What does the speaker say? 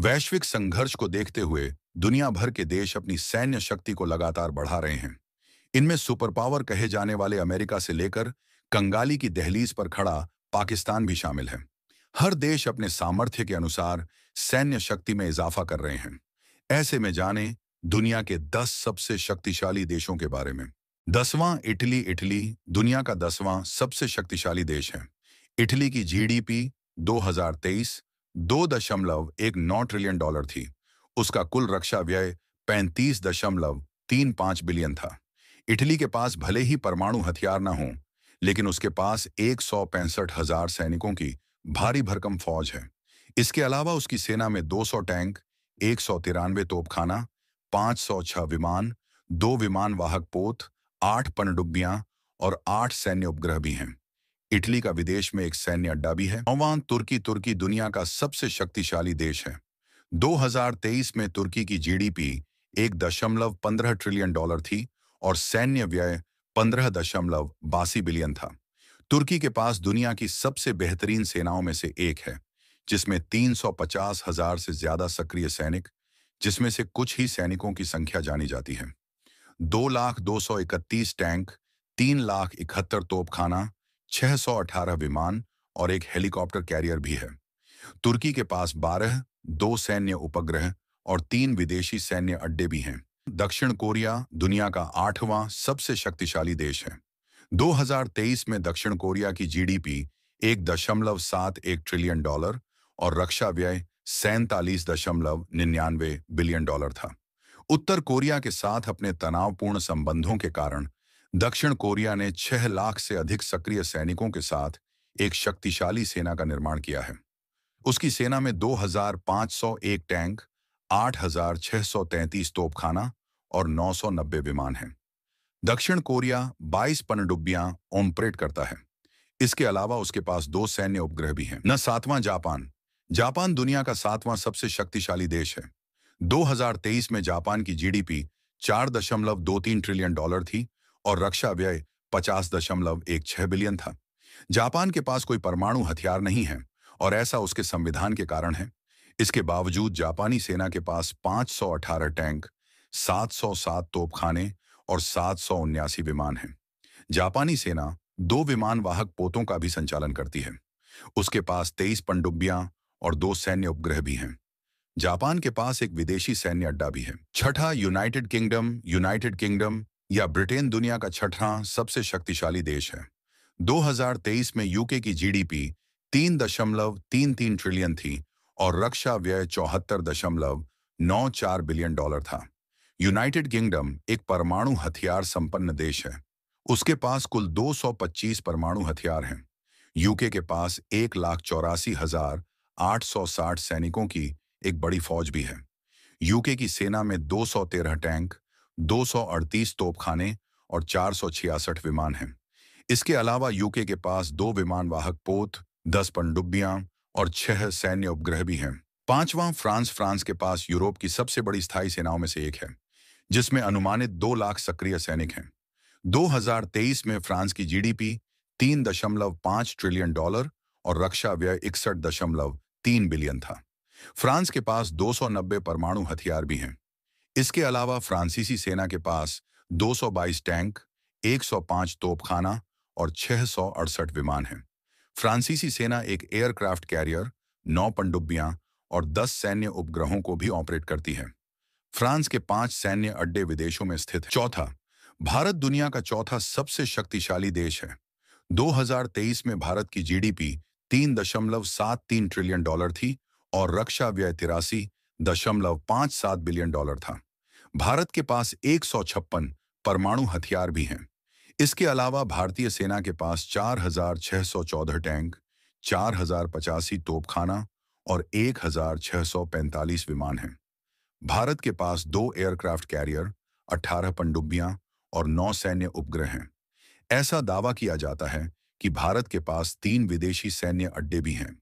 वैश्विक संघर्ष को देखते हुए दुनिया भर के देश अपनी सैन्य शक्ति को लगातार बढ़ा रहे हैं इनमें सुपर पावर कहे जाने वाले अमेरिका से लेकर कंगाली की दहलीज पर खड़ा पाकिस्तान भी शामिल है हर देश अपने सामर्थ्य के अनुसार सैन्य शक्ति में इजाफा कर रहे हैं ऐसे में जाने दुनिया के दस सबसे शक्तिशाली देशों के बारे में दसवां इटली इटली दुनिया का दसवां सबसे शक्तिशाली देश है इटली की जीडीपी 2023 दो दशमलव एक नौ ट्रिलियन डॉलर थी उसका कुल रक्षा व्यय पैंतीस दशमलव तीन पांच बिलियन था इटली के पास भले ही परमाणु हथियार न हो लेकिन उसके पास एक सौ पैंसठ हजार सैनिकों की भारी भरकम फौज है इसके अलावा उसकी सेना में दो सौ टैंक एक सौ तिरानवे तोपखाना पांच सौ छह विमान दो विमान वाहक पोत आठ पनडुब्बियां और आठ सैन्य उपग्रह भी हैं इटली का विदेश में एक सैन्य अड्डा भी है नौवान तुर्की तुर्की दुनिया का सबसे शक्तिशाली देश है 2023 में तुर्की की जीडीपी एक दशमलव पंद्रह ट्रिलियन डॉलर थी और सैन्य व्यय पंद्रह दशमलव बासी बिलियन था तुर्की के पास दुनिया की सबसे बेहतरीन सेनाओं में से एक है जिसमें तीन से ज्यादा सक्रिय सैनिक जिसमें से कुछ ही सैनिकों की संख्या जानी जाती है दो लाख दो सौ इकतीस टैंक तीन लाख इकहत्तर तोपखाना 618 विमान और एक हेलीकॉप्टर कैरियर भी है तुर्की के पास 12, दो सैन्य उपग्रह और तीन विदेशी सैन्य अड्डे भी हैं दक्षिण कोरिया दुनिया का आठवां सबसे शक्तिशाली देश है 2023 में दक्षिण कोरिया की जीडीपी एक दशमलव सात एक ट्रिलियन डॉलर और रक्षा व्यय सैतालीस दशमलव निन्यानवे बिलियन डॉलर था उत्तर कोरिया के साथ अपने तनावपूर्ण संबंधों के कारण दक्षिण कोरिया ने 6 लाख से अधिक सक्रिय सैनिकों के साथ एक शक्तिशाली सेना का निर्माण किया है उसकी सेना में 2,501 टैंक 8,633 तोपखाना और 990 विमान हैं दक्षिण कोरिया 22 पनडुब्बियां ऑपरेट करता है इसके अलावा उसके पास दो सैन्य उपग्रह भी हैं न सातवां जापान जापान दुनिया का सातवां सबसे शक्तिशाली देश है 2023 में जापान की जीडीपी 4.23 ट्रिलियन डॉलर थी और रक्षा व्यय पचास दशमलव एक छह बिलियन था जापान के पास कोई परमाणु हथियार नहीं है और ऐसा उसके संविधान के कारण है इसके बावजूद जापानी सेना के पास 518 टैंक 707 तोपखाने और सात विमान हैं जापानी सेना दो विमान वाहक पोतों का भी संचालन करती है उसके पास 23 पनडुब्बियां और दो सैन्य उपग्रह भी हैं जापान के पास एक विदेशी सैन्य अड्डा भी है छठा यूनाइटेड किंगडम यूनाइटेड किंगडम या ब्रिटेन दुनिया का छठा सबसे शक्तिशाली देश है 2023 में यूके की जीडीपी तीन दशमलव तीन तीन ट्रिलियन थी और रक्षा व्यय चौहत्तर दशमलव नौ चार बिलियन डॉलर था यूनाइटेड किंगडम एक परमाणु हथियार संपन्न देश है उसके पास कुल 225 परमाणु हथियार हैं यूके के पास एक लाख चौरासी हजार आठ सौ साठ सैनिकों की एक बड़ी फौज भी है यूके की सेना में दो सौ तेरह टैंक 238 तोपखाने और 466 विमान हैं इसके अलावा यूके के पास दो विमान वाहक पोत दस पनडुब्बियां और छह सैन्य उपग्रह भी हैं पांचवां फ्रांस फ्रांस के पास यूरोप की सबसे बड़ी स्थायी सेनाओं में से एक है जिसमें अनुमानित दो लाख सक्रिय सैनिक हैं 2023 में फ्रांस की जीडीपी 3.5 ट्रिलियन डॉलर और रक्षा व्यय इकसठ बिलियन था फ्रांस के पास 290 परमाणु हथियार भी हैं इसके अलावा फ्रांसीसी सेना के पास 222 टैंक 105 तोपखाना और छह विमान हैं फ्रांसीसी सेना एक एयरक्राफ्ट कैरियर नौ पनडुब्बियां और 10 सैन्य उपग्रहों को भी ऑपरेट करती है फ्रांस के पांच सैन्य अड्डे विदेशों में स्थित चौथा भारत दुनिया का चौथा सबसे शक्तिशाली देश है 2023 में भारत की जीडीपी 3.73 ट्रिलियन डॉलर थी और रक्षा व्यय तिरासी दशमलव पांच सात बिलियन डॉलर था भारत के पास एक परमाणु हथियार भी हैं इसके अलावा भारतीय सेना के पास चार टैंक चार हजार पचासी तोपखाना और 1645 विमान हैं भारत के पास दो एयरक्राफ्ट कैरियर 18 पनडुब्बियां और नौ सैन्य उपग्रह हैं ऐसा दावा किया जाता है कि भारत के पास तीन विदेशी सैन्य अड्डे भी हैं